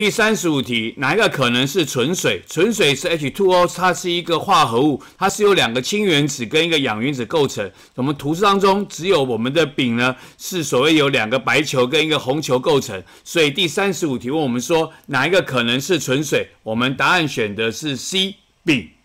第三十五题，哪一个可能是纯水？纯水是 H2O，它是一个化合物，它是由两个氢原子跟一个氧原子构成。我们图示当中，只有我们的丙呢，是所谓有两个白球跟一个红球构成。所以第三十五题问我们说，哪一个可能是纯水？我们答案选的是 C 丙。